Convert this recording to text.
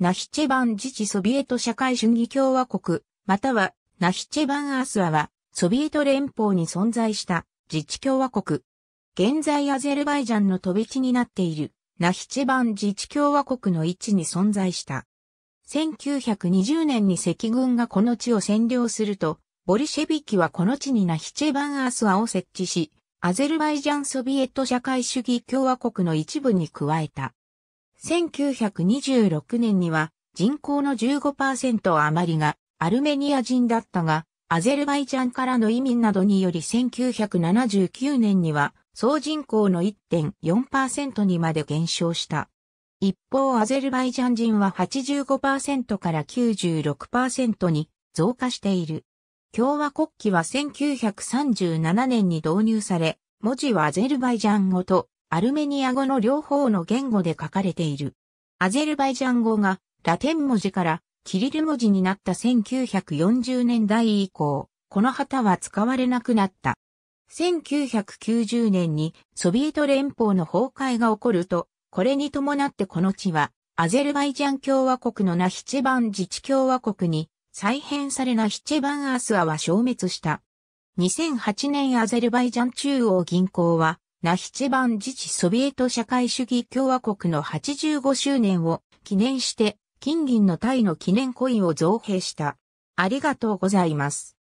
ナヒチェバン自治ソビエト社会主義共和国、またはナヒチェバンアスアは、ソビエト連邦に存在した自治共和国。現在アゼルバイジャンの飛び地になっているナヒチェバン自治共和国の位置に存在した。1920年に赤軍がこの地を占領すると、ボリシェビキはこの地にナヒチェバンアスアを設置し、アゼルバイジャンソビエト社会主義共和国の一部に加えた。1926年には人口の15%余りがアルメニア人だったが、アゼルバイジャンからの移民などにより1979年には総人口の1.4%にまで減少した。一方アゼルバイジャン人は85%から96%に増加している。共和国旗は1937年に導入され、文字はアゼルバイジャン語とアルメニア語の両方の言語で書かれている。アゼルバイジャン語がラテン文字からキリル文字になった1940年代以降、この旗は使われなくなった。1990年にソビエト連邦の崩壊が起こると、これに伴ってこの地は、アゼルバイジャン共和国のナヒチェバン自治共和国に再編されナヒチェバンアースアは消滅した。2008年アゼルバイジャン中央銀行はナヒチェバン自治ソビエト社会主義共和国の85周年を記念して金銀のタイの記念コインを造幣した。ありがとうございます。